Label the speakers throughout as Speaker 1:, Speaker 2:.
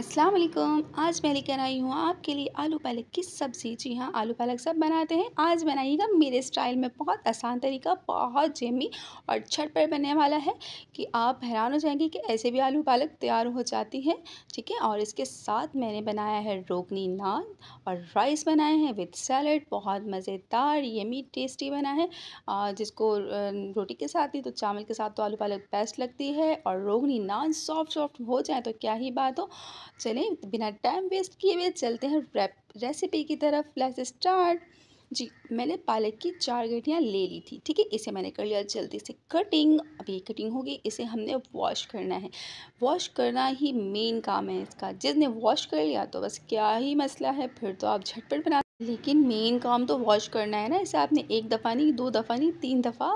Speaker 1: अस्सलाम वालेकुम आज मैं लेकर आई हूँ आपके लिए आलू पालक की सब्ज़ी जी हाँ आलू पालक सब बनाते हैं आज बनाइएगा मेरे स्टाइल में बहुत आसान तरीका बहुत जेमी और छट पर बनने वाला है कि आप हैरान हो जाएंगे कि ऐसे भी आलू पालक तैयार हो जाती है ठीक है और इसके साथ मैंने बनाया है रोगनी नान और राइस बनाए हैं विथ सैलड बहुत मज़ेदार यमी टेस्टी बना है जिसको रोटी के साथ ही तो चावल के साथ तो आलू पालक बेस्ट लगती है और रोगनी नान सॉफ्ट सॉफ्ट हो जाए तो क्या ही बात हो चलें बिना टाइम वेस्ट किए हुए चलते हैं रेसिपी की तरफ लेट्स स्टार्ट जी मैंने पालक की चार गठियाँ ले ली थी ठीक है इसे मैंने कर लिया जल्दी से कटिंग अभी कटिंग होगी इसे हमने वॉश करना है वॉश करना ही मेन काम है इसका जिसने वॉश कर लिया तो बस क्या ही मसला है फिर तो आप झटपट बना लेकिन मेन काम तो वॉश करना है ना इसे आपने एक दफ़ा नहीं दो दफ़ा नहीं तीन दफ़ा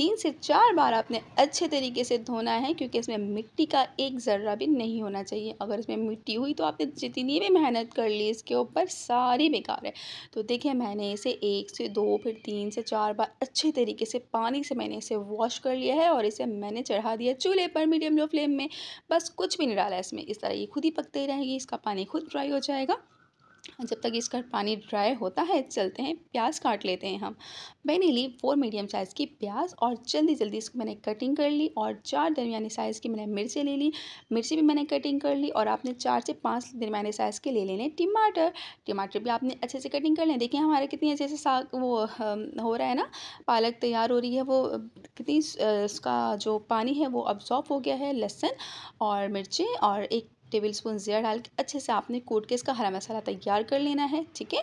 Speaker 1: तीन से चार बार आपने अच्छे तरीके से धोना है क्योंकि इसमें मिट्टी का एक ज़र्रा भी नहीं होना चाहिए अगर इसमें मिट्टी हुई तो आपने जितनी भी मेहनत कर ली इसके ऊपर सारी बेकार है तो देखिए मैंने इसे एक से दो फिर तीन से चार बार अच्छे तरीके से पानी से मैंने इसे वॉश कर लिया है और इसे मैंने चढ़ा दिया चूल्हे पर मीडियम लो फ्लेम में बस कुछ भी नहीं डाला इसमें इस तरह ये खुद ही पकते रहेगी इसका पानी खुद ड्राई हो जाएगा जब तक इसका पानी ड्राई होता है चलते हैं प्याज काट लेते हैं हम मैंने ली फोर मीडियम साइज़ की प्याज और जल्दी जल्दी इसको मैंने कटिंग कर ली और चार दरमिया साइज़ की मैंने मिर्ची ले ली मिर्ची भी मैंने कटिंग कर ली और आपने चार से पाँच दरमिया साइज़ के ले लेने टमाटर टमाटर भी आपने अच्छे से कटिंग कर लें देखिए हमारे कितनी अच्छे से साग वो हो रहा है ना पालक तैयार हो रही है वो कितनी उसका जो पानी है वो अब्जॉर्ब हो गया है लहसुन और मिर्ची और एक टेबल स्पून ज़ीरा डाल के अच्छे से आपने कूट के इसका हरा मसाला तैयार कर लेना है ठीक है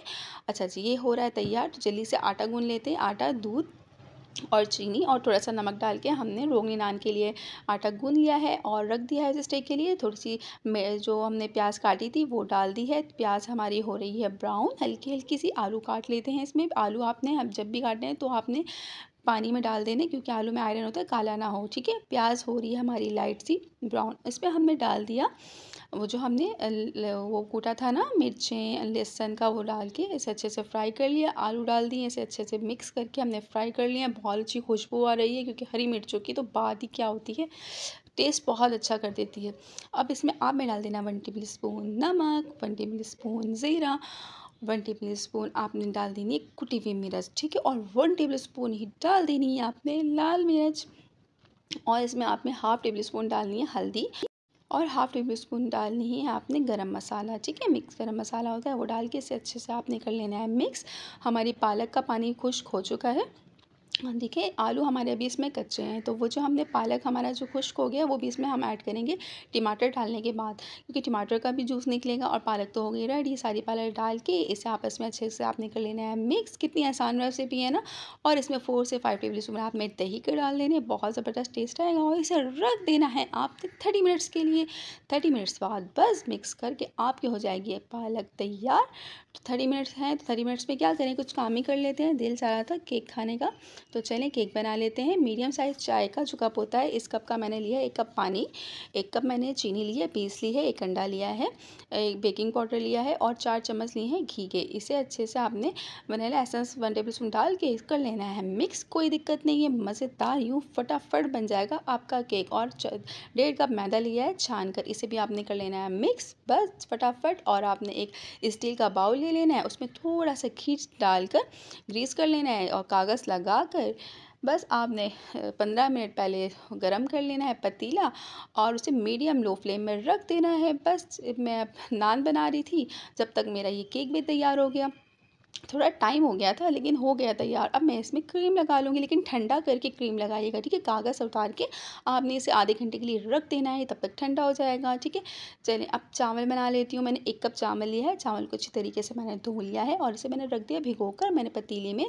Speaker 1: अच्छा जी ये हो रहा है तैयार तो जल्दी से आटा गून लेते हैं आटा दूध और चीनी और थोड़ा सा नमक डाल के हमने रोगनी नान के लिए आटा गून लिया है और रख दिया है स्टेक के लिए थोड़ी सी जो हमने प्याज काटी थी वो डाल दी है प्याज हमारी हो रही है ब्राउन हल्की हल्की सी आलू काट लेते हैं इसमें आलू आपने जब भी काटने हैं तो आपने पानी में डाल देने क्योंकि आलू में आयरन होता है काला ना हो ठीक है प्याज हो रही है हमारी लाइट सी ब्राउन इसमें हमने डाल दिया वो जो हमने वो कूटा था ना मिर्चें लहसन का वो डाल के इसे अच्छे से फ्राई कर लिया आलू डाल दिए इसे अच्छे से मिक्स करके हमने फ्राई कर लिया बहुत अच्छी खुशबू आ रही है क्योंकि हरी मिर्चों की तो बात ही क्या होती है टेस्ट बहुत अच्छा कर देती है अब इसमें आप में डाल देना वन टेबल स्पून नमक वन टेबल स्पून ज़ीरा वन टेबल स्पून आपने डाल देनी है कुटी हुई मिर्च ठीक है और वन टेबल स्पून ही डाल देनी है आपने लाल मिर्च और इसमें आपने हाफ़ टेबल स्पून डालनी है हल्दी और हाफ़ टेबल स्पून डालनी है आपने गरम मसाला ठीक है मिक्स गरम मसाला होता है वो डाल के इसे अच्छे से आपने कर लेना है मिक्स हमारी पालक का पानी खुश्क हो चुका है हाँ, देखिए आलू हमारे अभी इसमें कच्चे हैं तो वो जो हमने पालक हमारा जो खुश्क हो गया वो भी इसमें हम ऐड करेंगे टमाटर डालने के बाद क्योंकि टमाटर का भी जूस निकलेगा और पालक तो हो गई रेड ये सारी पालक डाल के इसे आपस में अच्छे से आपने कर लेना है मिक्स कितनी आसान रेसिपी है ना और इसमें फोर से फाइव टेबल स्पून आप में दही के डाल देने बहुत ज़बरदस्त टेस्ट आएगा और इसे रख देना है आपने थर्टी मिनट्स के लिए थर्टी मिनट्स बाद बस मिक्स करके आपकी हो जाएगी पालक तैयार थर्टी मिनट्स हैं तो थर्टी मिनट्स में क्या करें कुछ काम ही कर लेते हैं दिल चाह रहा था केक खाने का तो चलें केक बना लेते हैं मीडियम साइज़ चाय का जो कप होता है इस कप का मैंने लिया है एक कप पानी एक कप मैंने चीनी ली है पीस ली है एक अंडा लिया है एक बेकिंग पाउडर लिया है और चार चम्मच लिए हैं घी के इसे अच्छे से आपने vanilla essence one tablespoon डाल के कर लेना है मिक्स कोई दिक्कत नहीं है मज़ेदार यूँ फटाफट बन जाएगा आपका केक और डेढ़ कप मैदा लिया है छान कर इसे भी आपने कर लेना है मिक्स बस फटाफट और आपने एक स्टील का बाउल ले लेना है उसमें थोड़ा सा खींच डालकर ग्रीस कर लेना है और कागज़ लगा कर बस आपने पंद्रह मिनट पहले गरम कर लेना है पतीला और उसे मीडियम लो फ्लेम में रख देना है बस मैं नान बना रही थी जब तक मेरा ये केक भी तैयार हो गया थोड़ा टाइम हो गया था लेकिन हो गया तैयार अब मैं इसमें क्रीम लगा लूँगी लेकिन ठंडा करके क्रीम लगाइएगा ठीक है कागज़ उतार के आपने इसे आधे घंटे के लिए रख देना है तब तक ठंडा हो जाएगा ठीक है चले अब चावल बना लेती हूँ मैंने एक कप चावल लिया है चावल को अच्छी तरीके से मैंने धो लिया है और इसे मैंने रख दिया भिगो कर मैंने पतीले में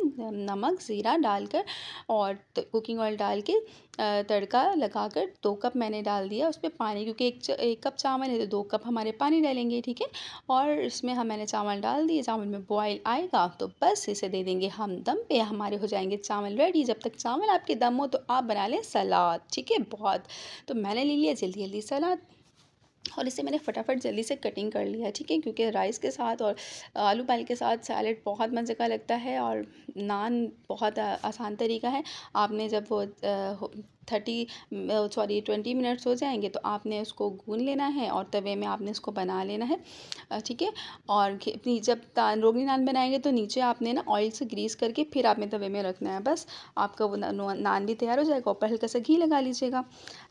Speaker 1: नमक ज़ीरा डालकर और कुकिंग ऑयल डाल के तड़का लगाकर दो कप मैंने डाल दिया उसमें पानी क्योंकि एक एक कप चावल है तो दो कप हमारे पानी डालेंगे ठीक है और इसमें हम मैंने चावल डाल दिए चावल में बॉयल आएगा तो बस इसे दे देंगे हम दम पे हमारे हो जाएंगे चावल रेडी जब तक चावल आपके दम हो तो आप बना लें सलाद ठीक है बहुत तो मैंने ले लिया जल्दी जल्दी सलाद और इसे मैंने फटाफट जल्दी से कटिंग कर लिया ठीक है क्योंकि राइस के साथ और आलू पाल के साथ सैलड बहुत मज़े का लगता है और नान बहुत आसान तरीका है आपने जब वो थर्टी सॉरी ट्वेंटी मिनट्स हो जाएंगे तो आपने उसको गून लेना है और तवे में आपने उसको बना लेना है ठीक है और जब रोगनी नान बनाएंगे तो नीचे आपने ना ऑयल से ग्रीस करके फिर आपने तवे में रखना है बस आपका वो नान भी तैयार हो जाएगा ऊपर हल्का सा घी लगा लीजिएगा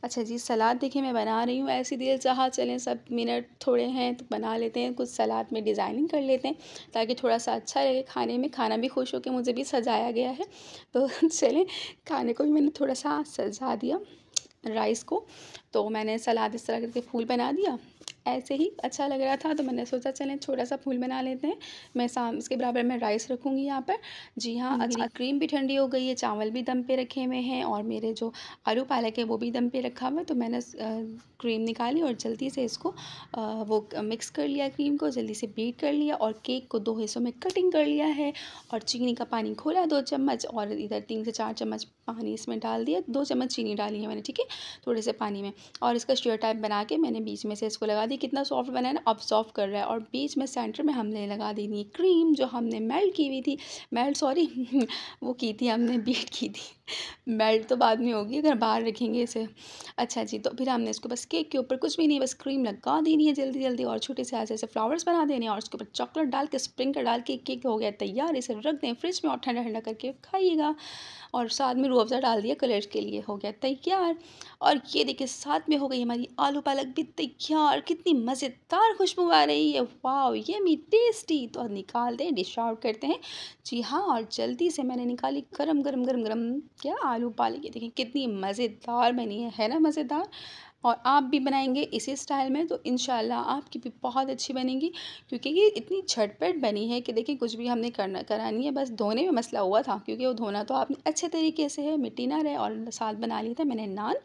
Speaker 1: अच्छा जी सलाद देखिए मैं बना रही हूँ ऐसी देर जहाँ चलें सब मिनट थोड़े हैं तो बना लेते हैं कुछ सलाद में डिज़ाइनिंग कर लेते हैं ताकि थोड़ा सा अच्छा लगे खाने में खाना भी खुश हो के मुझे भी सजाया गया है तो चलें खाने को भी मैंने थोड़ा सा सजा दिखा दिया राइस को तो मैंने सलाद इस तरह करके फूल बना दिया ऐसे ही अच्छा लग रहा था तो मैंने सोचा चलें छोटा सा फूल बना लेते हैं मैं शाम इसके बराबर मैं राइस रखूँगी यहाँ पर जी हाँ अच्छा क्रीम भी ठंडी हो गई है चावल भी दम पे रखे हुए हैं और मेरे जो आलू पालक है वो भी दम पे रखा हुआ है तो मैंने क्रीम निकाली और जल्दी से इसको वो मिक्स कर लिया क्रीम को जल्दी से बीट कर लिया और केक को दो हिस्सों में कटिंग कर लिया है और चीनी का पानी खोला दो चम्मच और इधर तीन से चार चम्मच पानी इसमें डाल दिया दो चम्मच चीनी डाली है मैंने ठीक है थोड़े से पानी में और इसका स्टेयर टाइप बना के मैंने बीच में से इसको लगा दी कितना सॉफ्ट बना है ना ऑब्जॉर्व कर रहा है और बीच में सेंटर में हमने लगा देनी है क्रीम जो हमने मेल्ट की हुई थी मेल्ट सॉरी वो की थी हमने बीट की थी मेल्ट तो बाद में होगी अगर बाहर रखेंगे इसे अच्छा जी तो फिर हमने इसको बस केक के ऊपर कुछ भी नहीं बस क्रीम लगा देनी है जल्दी जल्दी और छोटे से ऐसे ऐसे फ्लावर्स बना देने हैं और उसके ऊपर चॉकलेट डाल के स्प्रिंकल डाल के केक हो गया तैयार इसे रख दें फ्रिज में और ठंडा ठंडा करके खाइएगा और साथ में अफ़ज़ा डाल दिया कलर के लिए हो गया तैयार और ये देखिए साथ में हो गई हमारी आलू पालक भी तैयार कितनी मज़ेदार खुशबू आ रही है वाह ये मी टेस्टी तो निकालते हैं डिश आउट करते हैं जी हाँ और जल्दी से मैंने निकाली गरम गरम गरम गरम क्या आलू पालक ये देखिए कितनी मज़ेदार बनी है है ना मज़ेदार और आप भी बनाएंगे इसी स्टाइल में तो इन आपकी भी बहुत अच्छी बनेगी क्योंकि ये इतनी झटपट बनी है कि देखिए कुछ भी हमने करना करानी है बस धोने में मसला हुआ था क्योंकि वो धोना तो आपने अच्छे तरीके से है मिट्टी ना रहे और साथ बना लिया था मैंने नान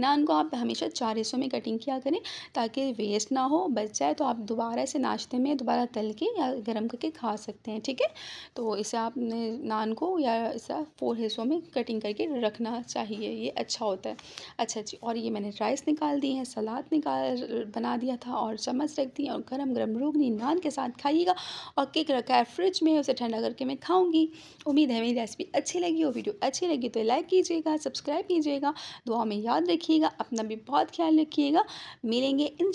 Speaker 1: नान को आप हमेशा चार हिस्सों में कटिंग किया करें ताकि वेस्ट ना हो बच जाए तो आप दोबारा से नाश्ते में दोबारा तल के या गर्म करके खा सकते हैं ठीक है तो इसे आप नान को या इसे फोर हिस्सों में कटिंग करके रखना चाहिए ये अच्छा होता है अच्छा जी और ये मैंने राइस निकाल दी है सलाद निकाल बना दिया था और चम्मच रख दी और गर्म गर्म रोगनी नान के साथ खाइएगा और केक रखा है फ्रिज में उसे ठंडा करके मैं खाऊँगी उम्मीद है मेरी रेसिपी अच्छी लगी हो वीडियो अच्छी लगी तो लाइक कीजिएगा सब्सक्राइब कीजिएगा दुआ में याद रखिएगा अपना भी बहुत ख्याल रखिएगा मिलेंगे इन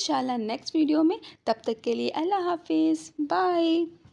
Speaker 1: नेक्स्ट वीडियो में तब तक के लिए अल्लाह हाफिज़ बाय